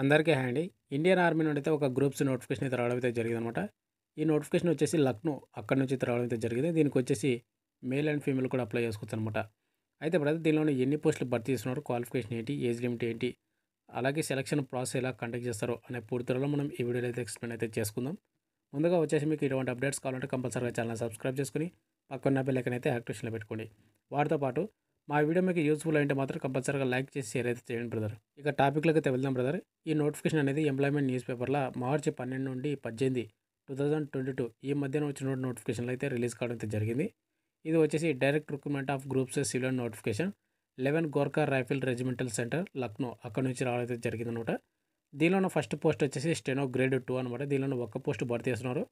అందరికీ అండి Indian army నుండి అయితే ఒక గ్రూప్స్ నోటిఫికేషన్ అయితే రావడం అయితే జరిగింది అనమాట ఈ నోటిఫికేషన్ వచ్చేసి లక్నో అక్కడ నుంచి అయితే రావడం అయితే జరిగింది దీనికి వచ్చేసి మేల్ అండ్ ఫీమేల్ కూడా అప్లై చేసుకోవచ్చు అనమాట అయితే ఇప్పుడు దీనిలోనే ఎన్ని పోస్టులు భర్తీ చేస్తున్నారు క్వాలిఫికేషన్ ఏంటి ఏజ్ లిమిట్ ఏంటి అలాగే సెలక్షన్ ప్రాసెస్ ఎలా కండక్ట్ చేస్తారో అనే పూర్తిలో మనం ఈ వీడియోలో అయితే ఎక్స్ప్లెయిన్ అయితే చేసుకుందాం ముందుగా వచ్చేసి మీకు ఇటువంటి అప్డేట్స్ కావాలంటే కంపల్సరీగా ఛానల్ సబ్స్క్రైబ్ చేసుకుని పక్కన బెల్ అయితే యాక్టివేషన్లో పెట్టుకోండి వాటితో పాటు మా వీడియో మీకు యూస్ఫుల్ అంటే మాత్రం కంపల్సరీగా లైక్ చేసి షేర్ అయితే చేయండి బ్రదర్ ఇక టాపిక్లో అయితే వెళ్దాం బ్రదర్ ఈ నోటిఫికేషన్ అనేది ఎంప్లాయ్మెంట్ న్యూస్ పేపర్లో మార్చి పన్నెండు నుండి పద్దెనిమిది టూ థౌజండ్ ట్వంటీ టూ ఈ మధ్యన వచ్చిన నోటిఫికేషన్లు అయితే రిలీజ్ కావడం అయితే జరిగింది ఇది వచ్చేసి direct recruitment of groups civilian notification eleven Gorkha rifle regimental centre Lucknow అక్కడ నుంచి రావడం అయితే జరిగింది అనమాట దీనిలో ఫస్ట్ పోస్ట్ వచ్చేసి స్టెనో గ్రేడ్ టూ అనమాట దీనిలో ఒక్క పోస్ట్ భర్తీ చేస్తున్నారు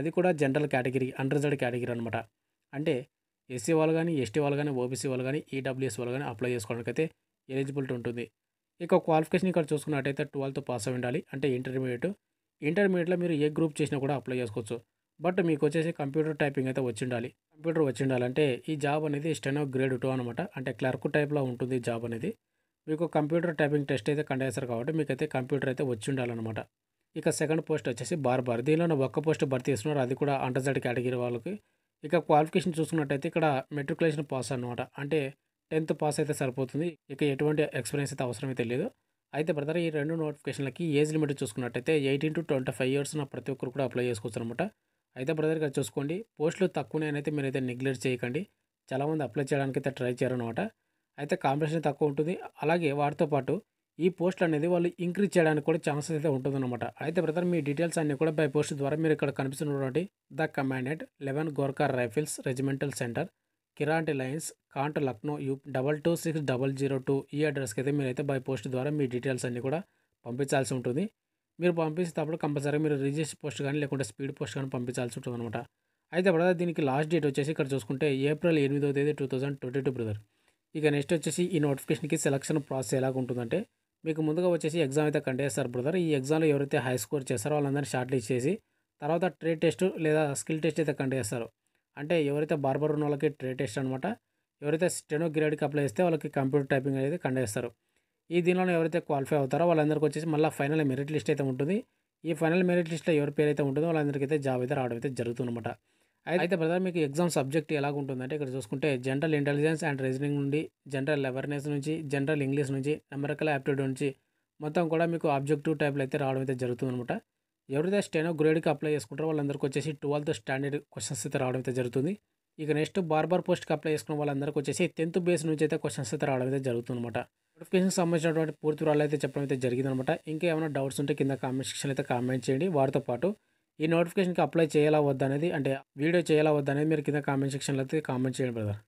అది కూడా జనరల్ కేటగిరీ అండర్జర్డ్ కేటగిరీ అనమాట అంటే ఎస్సీ వాళ్ళు కానీ ఎస్టీ వాళ్ళు కానీ ఓబీసీ వాళ్ళు కానీ ఈడబ్ల్యూఎస్ వాళ్ళు కానీ అప్లై చేసుకోవడానికి అయితే ఎలిజిబిలిటీ ఉంటుంది ఇక క్వాలిఫికేషన్ ఇక్కడ చూసుకున్నట్టయితే ట్వెల్త్ పాస్ అయి ఉండాలి అంటే ఇంటర్మీడియట్ ఇంటర్మీడియట్లో మీరు ఏ గ్రూప్ చేసినా కూడా అప్లై చేసుకోవచ్చు బట్ మీకు వచ్చేసి కంప్యూటర్ టైపింగ్ అయితే వచ్చి ఉండాలి కంప్యూటర్ వచ్చి ఉండాలంటే ఈ జాబ్ అనేది స్టెనో గ్రేడ్ టూ అనమాట అంటే క్లర్క్ టైప్లో ఉంటుంది జాబ్ అనేది మీకు కంప్యూటర్ టైపింగ్ టెస్ట్ అయితే కండక్ట్ చేస్తారు కాబట్టి మీకైతే కంప్యూటర్ అయితే వచ్చి ఉండాలన్నమాట ఇక సెకండ్ పోస్ట్ వచ్చేసి బార్బార్ దీనిలో ఒక్క పోస్ట్ భర్తీ చేస్తున్నారు అది కూడా అండర్జెడ్ కేటగిరీ వాళ్ళకి ఇక క్వాలిఫికేషన్ చూసుకున్నట్టయితే ఇక్కడ మెట్రికులేషన్ పాస్ అనమాట అంటే టెన్త్ పాస్ అయితే సరిపోతుంది ఇక ఎటువంటి ఎక్స్పీరియన్స్ అయితే అవసరం అయితే లేదు అయితే బ్రదర్ ఈ రెండు నోటిఫికేషన్లకి ఏజ్ లిమిట్ చూసుకున్నట్టయితే eighteen to twenty five years నా ప్రతి ఒక్కరు కూడా అప్లై చేసుకోవచ్చు అనమాట అయితే బ్రదర్ ఇక్కడ చూసుకోండి పోస్టులు తక్కువనే అయితే అయితే నెగ్లెక్ట్ చేయకండి చాలామంది అప్లై చేయడానికి అయితే ట్రై అనమాట అయితే కాంపిటీషన్ తక్కువ ఉంటుంది అలాగే వాటితో పాటు ఈ పోస్ట్ అనేది వాళ్ళు ఇంక్రీజ్ చేయడానికి కూడా ఛాన్సెస్ అయితే ఉంటుందన్నమాట అయితే బ్రదర్ మీ డీటెయిల్స్ అన్ని కూడా బై పోస్ట్ ద్వారా మీరు ఇక్కడ కనిపిస్తున్నటువంటి the commandant eleven Gorkha rifles regimental centre కిరాంటి lines cantt Lucknow U double two six double zero two ఈ అడ్రస్కి అయితే మీరైతే బై పోస్ట్ ద్వారా మీ డీటెయిల్స్ అన్నీ కూడా పంపించాల్సి ఉంటుంది మీరు పంపించేటప్పుడు కంపల్సరీ మీరు రిజిస్టర్ పోస్ట్ కానీ లేకుంటే స్పీడ్ పోస్ట్ కానీ పంపించాల్సి ఉంటుంది అనమాట అయితే బ్రదర్ దీనికి లాస్ట్ డేట్ వచ్చేసి ఇక్కడ చూసుకుంటే ఏప్రిల్ ఎనిమిదో తేదీ two thousand twenty two brother ఇక నెక్స్ట్ వచ్చేసి ఈ నోటిఫికేషన్కి సెలక్షన్ ప్రాసెస్ ఎలాగ ఉంటుందంటే మీకు ముందుగా వచ్చేసి ఎగ్జామ్ అయితే కండక్ట్ చేస్తారు బ్రదర్ ఈ ఎగ్జామ్లో ఎవరైతే హై స్కోర్ చేస్తారో వాళ్ళందరినీ షార్ట్ లిస్ట్ చేసి తర్వాత ట్రేడ్ టెస్ట్ లేదా స్కిల్ టెస్ట్ అయితే కండక్ట్ చేస్తారు అంటే ఎవరైతే బార్బర్ ఉన్న వాళ్ళకి ట్రేడ్ టెస్ట్ అనమాట ఎవరైతే స్టెనో గ్రేడ్కి అప్లై చేస్తే వాళ్ళకి కంప్యూటర్ టైపింగ్ అనేది కండక్ట్ చేస్తారు ఈ దీనిలో ఎవరైతే క్వాలిఫై అవుతారో వాళ్ళందరికీ వచ్చేసి మళ్ళీ ఫైనల్ మెరిట్ లిస్ట్ అయితే ఉంటుంది ఈ ఫైనల్ మెరిట్ లిస్ట్లో ఎవరి పేరు అయితే ఉంటుందో వాళ్ళందరికీ అయితే జాబ్ అయితే రావడం అయితే జరుగుతుందన్నమాట అయితే బ్రదర్ మీకు ఎగ్జామ్ సబ్జెక్ట్ ఎలా ఉంటుందంటే ఇక్కడ చూసుకుంటే జనరల్ ఇంటెలిజెన్స్ అండ్ రీజనింగ్ నుండి జనరల్ అవేర్నెస్ నుంచి జనరల్ ఇంగ్లీష్ నుంచి నెంబరికల్ యాప్టిట్యూడ్ నుంచి మొత్తం కూడా మీకు ఆబ్జెక్టివ్ టైప్లో అయితే రావడం అయితే జరుగుతుంది అనమాట ఎవరైతే స్టెనో గ్రేడ్కి అప్లై చేసుకుంటారో వాళ్ళందరికీ వచ్చేసి ట్వెల్త్ స్టాండర్డ్ క్వశ్చన్స్ అయితే రావడం అయితే జరుగుతుంది ఇక నెక్స్ట్ బార్ పోస్ట్కి అప్లై చేసుకున్న వాళ్ళందరికీ వచ్చేసి టెన్త్ బేస్ నుంచి అయితే క్వశ్చన్స్ అయితే రావడం అయితే జరుగుతుంది అనమాట నోటిఫికేషన్ సంబంధించినటువంటి పూర్తి వివరాలు అయితే చెప్పడం అయితే జరిగిందనమాట ఇంకా ఏమైనా డౌట్స్ ఉంటే కింద కామెంట్ సెక్షన్ అయితే కామెంట్ చేయండి వారితో పాటు ఈ నోటిఫికేషన్కి అప్లై చేయాలా వద్దనేది అనేది అంటే వీడియో చేయాలా వద్దనేది మీరు కింద కామెంట్ సెక్షన్లో అయితే కామెంట్ చేయండి బ్రదర్